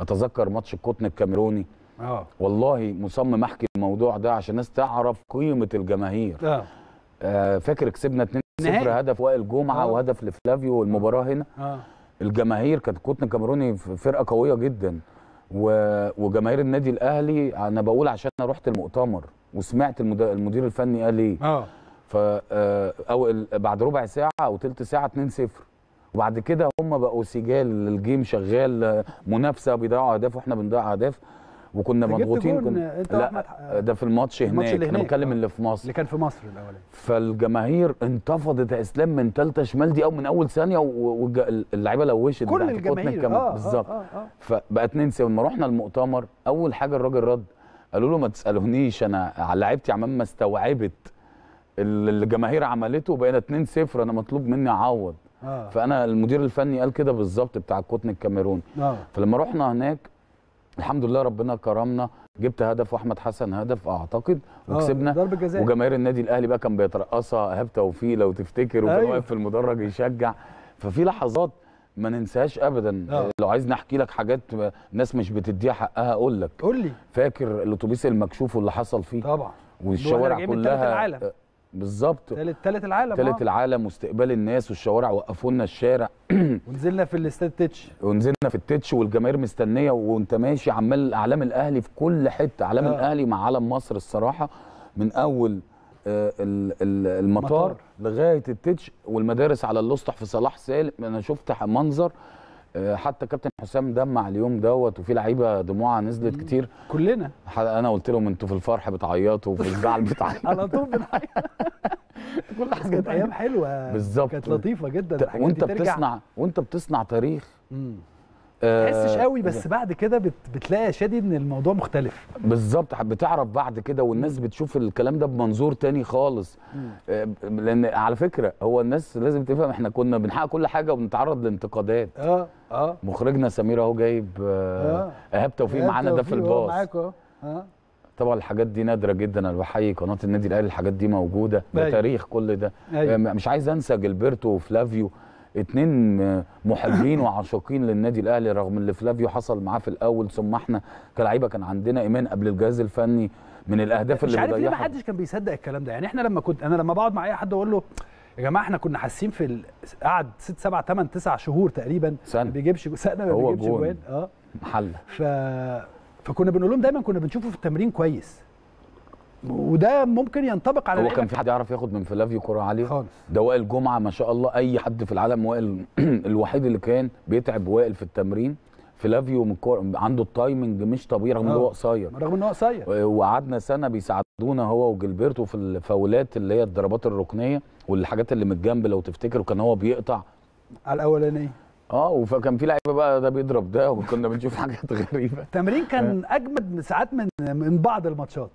اتذكر ماتش القطن الكاميروني اه والله مصمم احكي الموضوع ده عشان الناس تعرف قيمه الجماهير اه, آه فاكر كسبنا 2 0 هدف وائل جمعه أوه. وهدف لفلافيو والمباراه هنا آه. آه. الجماهير كانت القطن الكاميروني فرقه قويه جدا و... وجماهير النادي الاهلي انا بقول عشان انا رحت المؤتمر وسمعت المد... المدير الفني قال ايه اه ف آه، او بعد ربع ساعه او ثلث ساعه 2 0 وبعد كده هم بقوا سجال الجيم شغال منافسه بيضيعوا اهداف واحنا بنضيع اهداف وكنا مضغوطين كن... لا آه، ده في الماتش هناك, الماتش اللي هناك. انا بتكلم آه، اللي في مصر اللي كان في مصر الاولاني فالجماهير انتفضت يا اسلام من ثالثه شمال دي او من اول ثانيه واللعيبه لوشت كل الجماهير آه،, آه بالظبط آه آه آه. فبقت ننسى لما رحنا المؤتمر اول حاجه الراجل رد قالوا له ما تسالونيش انا على لعيبتي عمال ما استوعبت اللي الجماهير عملته بقينا 2 0 انا مطلوب مني اعوض آه. فانا المدير الفني قال كده بالظبط بتاع القطن الكاميروني آه. فلما رحنا هناك الحمد لله ربنا كرمنا جبت هدف واحمد حسن هدف اعتقد آه، وكسبنا جزاء وجماهير النادي الاهلي بقى كان بيترقصها ايهاب توفيق لو تفتكر وكان أيوه. واقف في المدرج يشجع ففي لحظات ما ننساهاش ابدا أوه. لو عايزني احكي لك حاجات ناس مش بتديها حقها اقول لك قول لي فاكر الاتوبيس المكشوف واللي حصل فيه طبعا والشوارع كلها بالظبط ثالث العالم ثالث آه. العالم واستقبال الناس والشوارع وقفوا لنا الشارع ونزلنا في الاستاد تيتش ونزلنا في التيتش والجماهير مستنيه وانت ماشي عمال اعلام الاهلي في كل حته اعلام آه. الاهلي مع علم مصر الصراحه من اول آه المطار مطار. لغايه التيتش والمدارس على الاسطح في صلاح سالم انا شفت منظر آه، حتى كابتن حسام دمع اليوم دوت وفي لعيبه دموعها نزلت كتير كلنا انا قلت لهم انتوا في الفرح بتعيطوا وفي الزعل بتعيطوا على طول بنعيط كل حاجه كانت ايام حلوه بالظبط كانت لطيفه جدا وانت بتصنع وانت بتصنع تاريخ تحسش آه، قوي إيه بس بعد كده بتلاقي شادي ان الموضوع مختلف بالظبط بتعرف بعد كده والناس بتشوف الكلام ده بمنظور تاني خالص آه، لان على فكره هو الناس لازم تفهم احنا كنا بنحقق كل حاجه وبنتعرض لانتقادات اه اه مخرجنا سمير اهو جايب آه، ايهاب توفيق معانا ده في الباص اه طبعا الحاجات دي نادره جدا انا بحيي قناه النادي الاهلي الحاجات دي موجوده ده أيوه. تاريخ كل ده أيوه. مش عايز انسى جلبرتو وفلافيو اتنين محبين وعاشقين للنادي الاهلي رغم اللي فلافيو حصل معاه في الاول ثم احنا كلعيبه كان عندنا ايمان قبل الجهاز الفني من الاهداف اللي مش عارف ليه ما حدش كان بيصدق الكلام ده يعني احنا لما كنت انا لما بقعد مع اي حد اقول له يا جماعه احنا كنا حاسين في قعد 6 7 8 9 شهور تقريبا سنة. ما بيجيبش سنه ما بيجيبش جوان اه محله ف... فكنا بنقول لهم دايما كنا بنشوفه في التمرين كويس وده ممكن ينطبق على هو كان في حد يعرف ياخد من فلافيو كره عاليه خالص ده وائل جمعه ما شاء الله اي حد في العالم وائل الوحيد اللي كان بيتعب وائل في التمرين فلافيو من كور عنده التايمنج مش طبيعي رغم ان هو آه. قصير رغم ان هو قصير وقعدنا سنه بيساعدونا هو وجلبرتو في الفاولات اللي هي الضربات الركنيه والحاجات اللي من الجنب لو تفتكر وكان هو بيقطع على الاولانيه اه وكان في لعيبه بقى ده بيضرب ده وكنا بنشوف حاجات غريبه التمرين كان آه. اجمد ساعات من من بعض الماتشات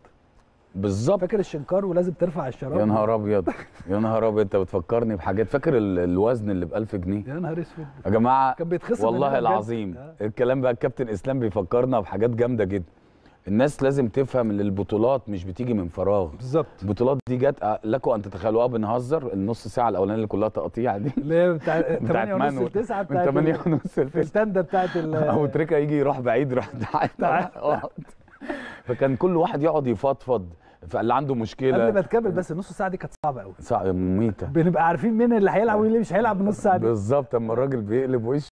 بالظبط فاكر الشنكار ولازم ترفع الشراب يا نهار ابيض يا نهار ابيض انت بتفكرني بحاجات فاكر الوزن اللي ب 1000 جنيه يا نهار اسود يا جماعه كان بيتخصم والله العظيم آه. الكلام بقى الكابتن اسلام بيفكرنا بحاجات جامده جدا الناس لازم تفهم ان البطولات مش بتيجي من فراغ بالظبط البطولات دي جت آه، لكم ان تتخيلوها بنهزر النص ساعه الاولانيه اللي كلها تقطيع دي اللي هي بتاع 8 ونص 9 بتاعت 8 ونص الستانده بتاعت ابو تريكا يجي يروح بعيد يروح تعال فكان كل واحد يقعد يفضفض فاللي عنده مشكله قبل ما تكمل بس النص ساعه دي كانت صعبه قوي صعبه مميته بنبقى عارفين مين اللي هيلعب ومين اللي مش هيلعب النص ساعه دي بالظبط اما الراجل بيقلب وشه